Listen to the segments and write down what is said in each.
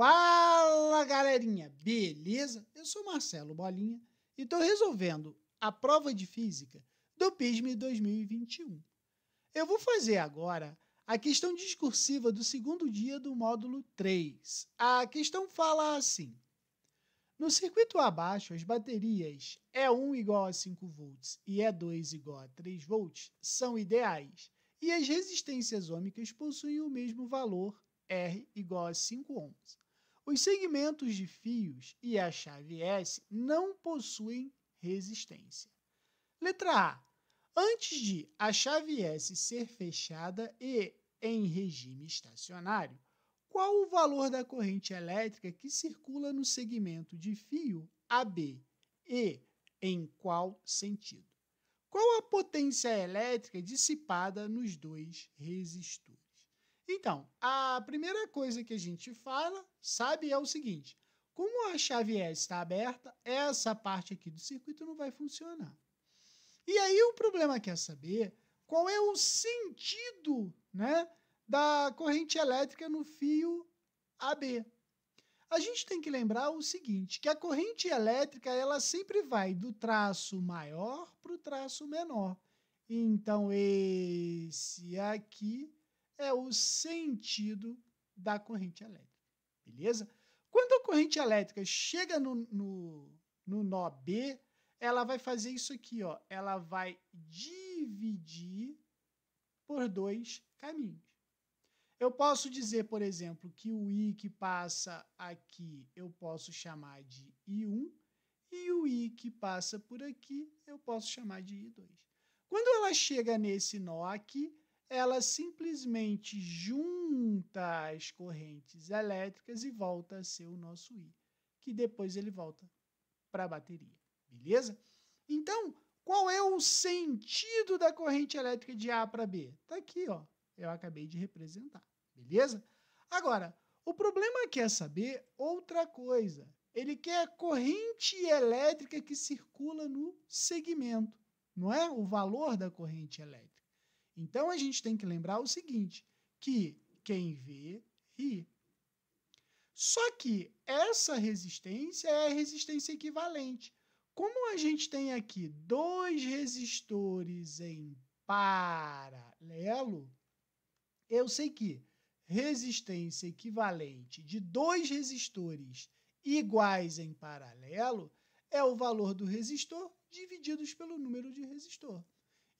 Fala galerinha, beleza? Eu sou Marcelo Bolinha e estou resolvendo a prova de física do PISM 2021. Eu vou fazer agora a questão discursiva do segundo dia do módulo 3. A questão fala assim: No circuito abaixo, as baterias E1 é igual a 5 volts e E2 é igual a 3 volts são ideais e as resistências ômicas possuem o mesmo valor R igual a 5 ohms. Os segmentos de fios e a chave S não possuem resistência. Letra A. Antes de a chave S ser fechada e em regime estacionário, qual o valor da corrente elétrica que circula no segmento de fio AB e em qual sentido? Qual a potência elétrica dissipada nos dois resistores? Então, a primeira coisa que a gente fala, sabe, é o seguinte: como a chave S está aberta, essa parte aqui do circuito não vai funcionar. E aí o problema é quer é saber qual é o sentido né, da corrente elétrica no fio AB. A gente tem que lembrar o seguinte, que a corrente elétrica ela sempre vai do traço maior para o traço menor. Então esse aqui é o sentido da corrente elétrica. Beleza? Quando a corrente elétrica chega no, no, no nó B, ela vai fazer isso aqui, ó. Ela vai dividir por dois caminhos. Eu posso dizer, por exemplo, que o I que passa aqui eu posso chamar de I1 e o I que passa por aqui eu posso chamar de I2. Quando ela chega nesse nó aqui, ela simplesmente junta as correntes elétricas e volta a ser o nosso I, que depois ele volta para a bateria, beleza? Então, qual é o sentido da corrente elétrica de A para B? Está aqui, ó. Eu acabei de representar, beleza? Agora, o problema é quer saber outra coisa. Ele quer a corrente elétrica que circula no segmento, não é? O valor da corrente elétrica. Então a gente tem que lembrar o seguinte: que quem vê, ri. Só que essa resistência é a resistência equivalente. Como a gente tem aqui dois resistores em paralelo, eu sei que resistência equivalente de dois resistores iguais em paralelo é o valor do resistor divididos pelo número de resistor.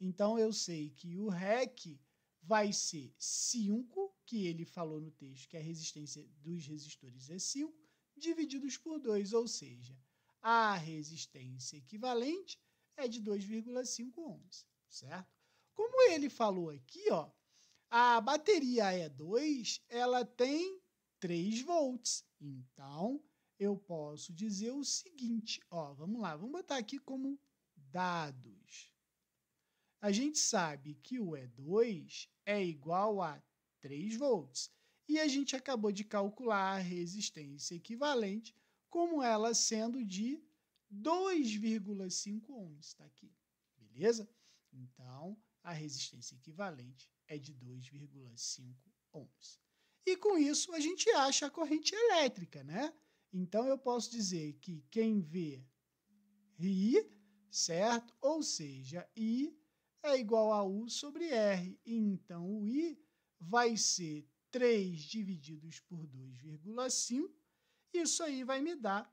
Então eu sei que o REC vai ser 5, que ele falou no texto, que a resistência dos resistores é 5, divididos por 2, ou seja, a resistência equivalente é de 2,5 ohms, certo? Como ele falou aqui, ó, a bateria E2, é ela tem 3 volts. Então, eu posso dizer o seguinte, ó, vamos lá, vamos botar aqui como dados a gente sabe que o E2 é igual a 3 volts e a gente acabou de calcular a resistência equivalente como ela sendo de 2,5 ohms, está aqui, beleza? Então, a resistência equivalente é de 2,5 ohms. E com isso, a gente acha a corrente elétrica, né? Então, eu posso dizer que quem vê I, certo? Ou seja, I é igual a U sobre R. Então, o I vai ser 3 divididos por 2,5. Isso aí vai me dar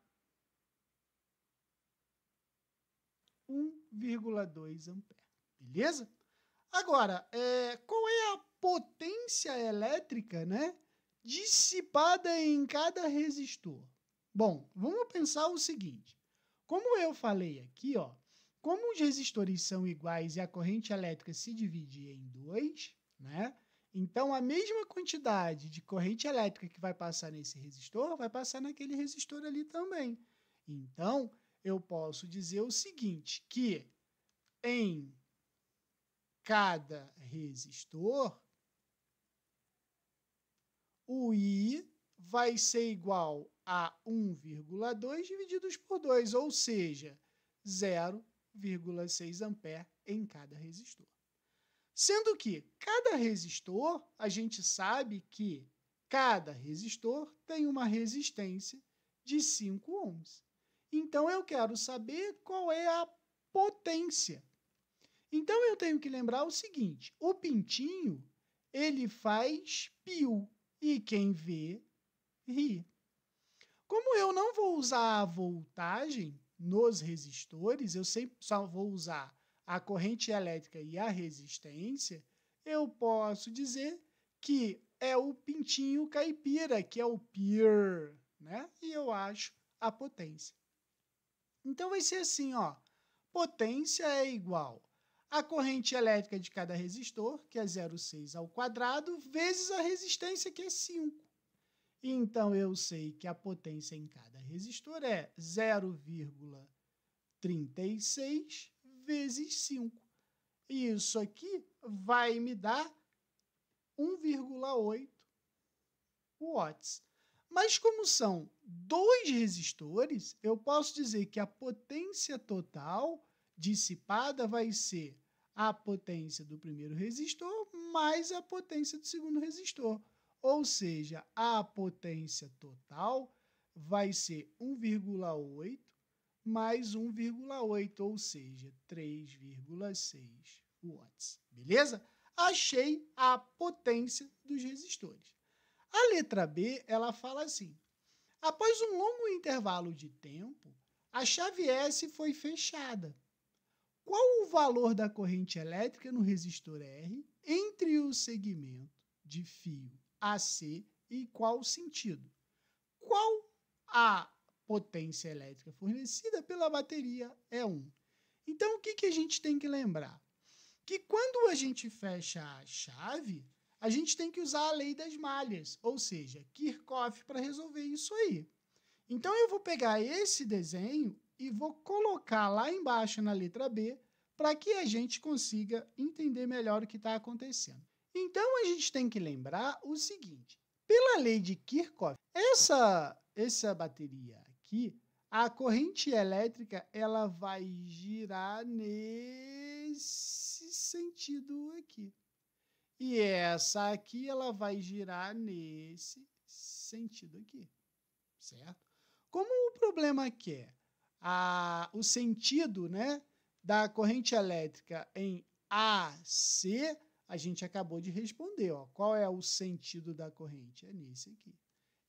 1,2 ampere. Beleza? Agora, é, qual é a potência elétrica né, dissipada em cada resistor? Bom, vamos pensar o seguinte. Como eu falei aqui, ó, como os resistores são iguais e a corrente elétrica se divide em dois, né? Então a mesma quantidade de corrente elétrica que vai passar nesse resistor vai passar naquele resistor ali também. Então eu posso dizer o seguinte, que em cada resistor o I vai ser igual a 1,2 divididos por 2, ou seja, zero. 0,6 A em cada resistor. Sendo que cada resistor, a gente sabe que cada resistor tem uma resistência de 5 ohms. Então eu quero saber qual é a potência. Então eu tenho que lembrar o seguinte: o pintinho ele faz pio e quem vê ri. Como eu não vou usar a voltagem, nos resistores, eu sempre só vou usar a corrente elétrica e a resistência, eu posso dizer que é o pintinho caipira, que é o peer, né? E eu acho a potência. Então vai ser assim, ó. Potência é igual a corrente elétrica de cada resistor, que é 0,6 ao quadrado, vezes a resistência, que é 5. Então eu sei que a potência em cada resistor é 0,36 vezes 5. E isso aqui vai me dar 1,8 watts. Mas como são dois resistores, eu posso dizer que a potência total dissipada vai ser a potência do primeiro resistor mais a potência do segundo resistor. Ou seja, a potência total vai ser 1,8 mais 1,8, ou seja, 3,6 watts. Beleza? Achei a potência dos resistores. A letra B, ela fala assim: Após um longo intervalo de tempo, a chave S foi fechada. Qual o valor da corrente elétrica no resistor R entre o segmento de fio a ser e qual sentido? Qual a potência elétrica fornecida pela bateria é 1. Então, o que, que a gente tem que lembrar? Que quando a gente fecha a chave, a gente tem que usar a lei das malhas, ou seja, Kirchhoff, para resolver isso aí. Então, eu vou pegar esse desenho e vou colocar lá embaixo na letra B para que a gente consiga entender melhor o que está acontecendo. Então a gente tem que lembrar o seguinte: pela lei de Kirchhoff, essa essa bateria aqui, a corrente elétrica ela vai girar nesse sentido aqui. E essa aqui ela vai girar nesse sentido aqui, certo? Como o problema aqui é a, o sentido né, da corrente elétrica em AC, a gente acabou de responder. Ó, qual é o sentido da corrente? É nesse aqui.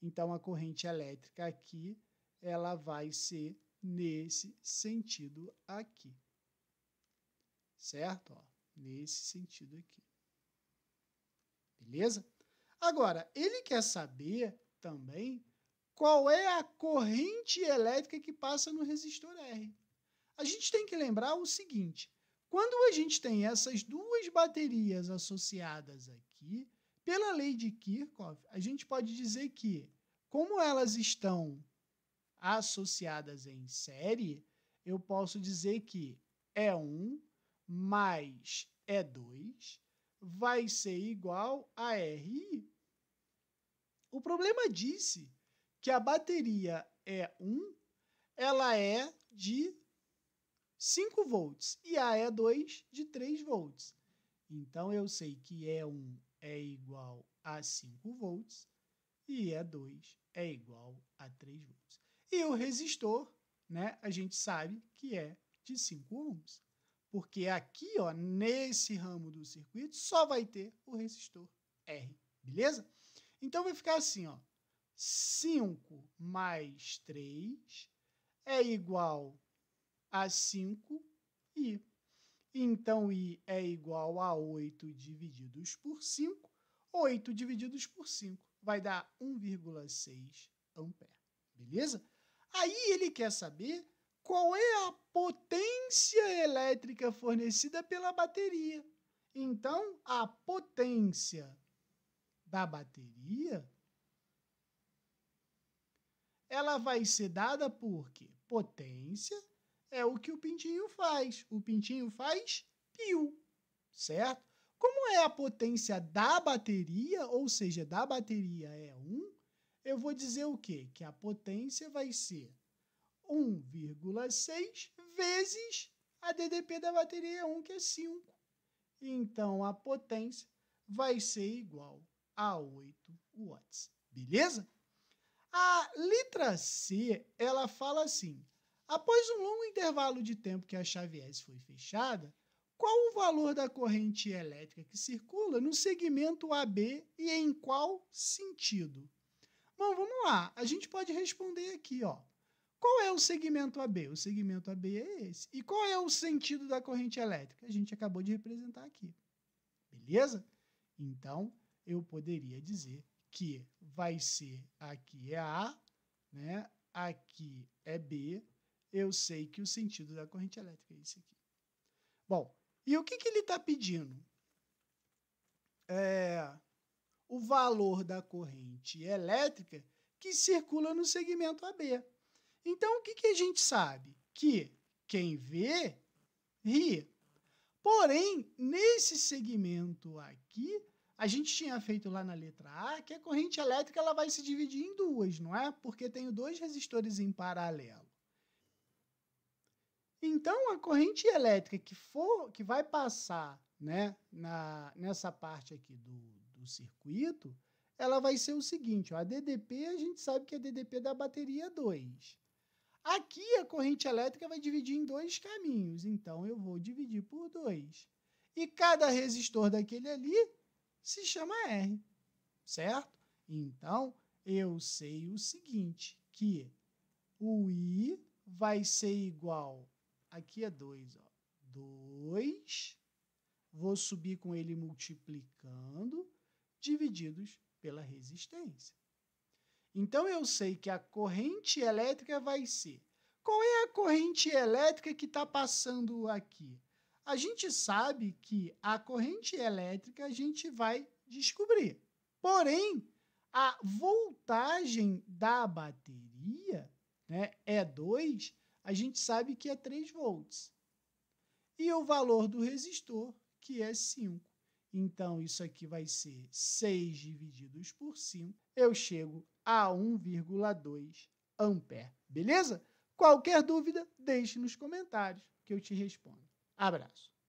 Então, a corrente elétrica aqui ela vai ser nesse sentido aqui. Certo? Ó, nesse sentido aqui. Beleza? Agora, ele quer saber também qual é a corrente elétrica que passa no resistor R. A gente tem que lembrar o seguinte: quando a gente tem essas duas baterias associadas aqui, pela lei de Kirchhoff, a gente pode dizer que, como elas estão associadas em série, eu posso dizer que E1 é mais E2 é vai ser igual a RI. O problema disse é que a bateria E1 ela é de 5 volts e A é 2 de 3 volts. Então eu sei que E1 é igual a 5 volts e E2 é igual a 3 volts. E o resistor, né, a gente sabe que é de 5 ohms, porque aqui, ó, nesse ramo do circuito só vai ter o resistor R, beleza? Então vai ficar assim, ó. 5 mais 3 é igual a 5i. Então, i é igual a 8 divididos por 5. 8 divididos por 5 vai dar 1,6 ampere. Beleza? Aí ele quer saber qual é a potência elétrica fornecida pela bateria. Então, a potência da bateria ela vai ser dada por quê? Potência é o que o pintinho faz. O pintinho faz piu, certo? Como é a potência da bateria, ou seja, da bateria é 1, eu vou dizer o quê? Que a potência vai ser 1,6 vezes a DDP da bateria é 1, que é 5. Então, a potência vai ser igual a 8 watts. Beleza? A letra C, ela fala assim: Após um longo intervalo de tempo que a chave S foi fechada, qual o valor da corrente elétrica que circula no segmento AB e em qual sentido? Bom, vamos lá. A gente pode responder aqui, ó. Qual é o segmento AB? O segmento AB é esse. E qual é o sentido da corrente elétrica? A gente acabou de representar aqui. Beleza? Então, eu poderia dizer que vai ser aqui é A, né? Aqui é B eu sei que o sentido da corrente elétrica é isso aqui. Bom, e o que, que ele está pedindo? É, o valor da corrente elétrica que circula no segmento AB. Então, o que, que a gente sabe? Que quem vê, ri. Porém, nesse segmento aqui, a gente tinha feito lá na letra A que a corrente elétrica ela vai se dividir em duas, não é? Porque tenho dois resistores em paralelo. Então, a corrente elétrica que for, que vai passar né, na, nessa parte aqui do, do circuito, ela vai ser o seguinte: ó, a DDP, a gente sabe que a DDP da bateria 2. Aqui a corrente elétrica vai dividir em dois caminhos, então eu vou dividir por 2. E cada resistor daquele ali se chama R, certo? Então eu sei o seguinte: que o I vai ser igual aqui é 2, 2, vou subir com ele multiplicando, divididos pela resistência. Então eu sei que a corrente elétrica vai ser. Qual é a corrente elétrica que está passando aqui? A gente sabe que a corrente elétrica a gente vai descobrir. Porém, a voltagem da bateria né, é 2 a gente sabe que é 3 volts. E o valor do resistor, que é 5. Então, isso aqui vai ser 6 dividido por 5. Eu chego a 1,2 ampere. Beleza? Qualquer dúvida, deixe nos comentários que eu te respondo. Abraço.